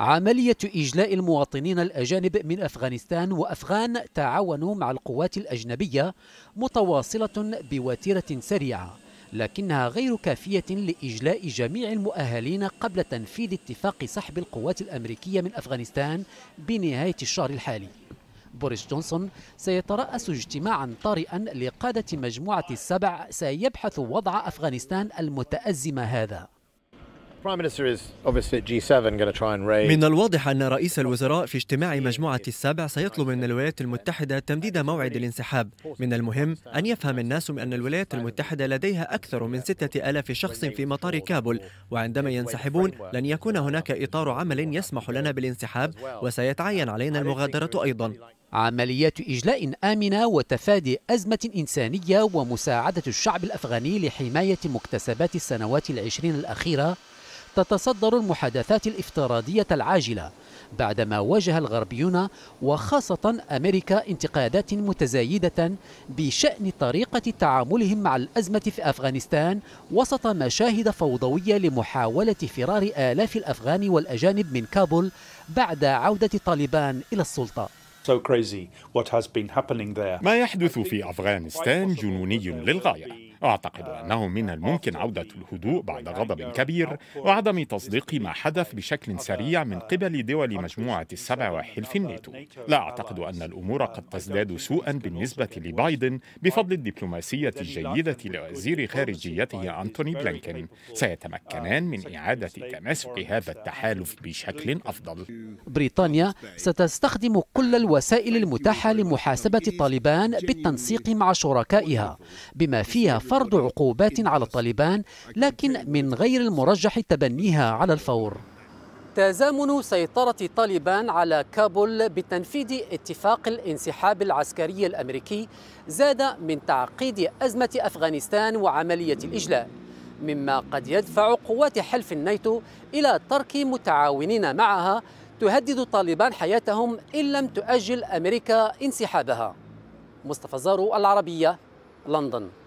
عملية إجلاء المواطنين الأجانب من أفغانستان وأفغان تعاونوا مع القوات الأجنبية متواصلة بوتيرة سريعة لكنها غير كافية لإجلاء جميع المؤهلين قبل تنفيذ اتفاق سحب القوات الأمريكية من أفغانستان بنهاية الشهر الحالي بوريس جونسون سيترأس اجتماعا طارئا لقادة مجموعة السبع سيبحث وضع أفغانستان المتأزمة هذا من الواضح أن رئيس الوزراء في اجتماع مجموعة السبع سيطلب من الولايات المتحدة تمديد موعد الانسحاب من المهم أن يفهم الناس أن الولايات المتحدة لديها أكثر من ستة ألاف شخص في مطار كابول وعندما ينسحبون لن يكون هناك إطار عمل يسمح لنا بالانسحاب وسيتعين علينا المغادرة أيضا عمليات إجلاء آمنة وتفادي أزمة إنسانية ومساعدة الشعب الأفغاني لحماية مكتسبات السنوات العشرين الأخيرة تتصدر المحادثات الافتراضية العاجلة بعدما واجه الغربيون وخاصة أمريكا انتقادات متزايدة بشأن طريقة تعاملهم مع الأزمة في أفغانستان وسط مشاهد فوضوية لمحاولة فرار آلاف الأفغان والأجانب من كابول بعد عودة طالبان إلى السلطة ما يحدث في أفغانستان جنوني للغاية أعتقد أنه من الممكن عودة الهدوء بعد غضب كبير وعدم تصديق ما حدث بشكل سريع من قبل دول مجموعة السبع وحلف الناتو لا أعتقد أن الأمور قد تزداد سوءا بالنسبة لبايدن بفضل الدبلوماسية الجيدة لوزير خارجيته أنتوني بلينكن سيتمكنان من إعادة تماسك هذا التحالف بشكل أفضل بريطانيا ستستخدم كل الوسائل المتاحة لمحاسبة طالبان بالتنسيق مع شركائها بما فيها فرض عقوبات على الطالبان لكن من غير المرجح تبنيها على الفور تزامن سيطرة طالبان على كابول بتنفيذ اتفاق الانسحاب العسكري الأمريكي زاد من تعقيد أزمة أفغانستان وعملية الإجلاء مما قد يدفع قوات حلف الناتو إلى ترك متعاونين معها تهدد طالبان حياتهم إن لم تؤجل أمريكا انسحابها مصطفى زارو العربية لندن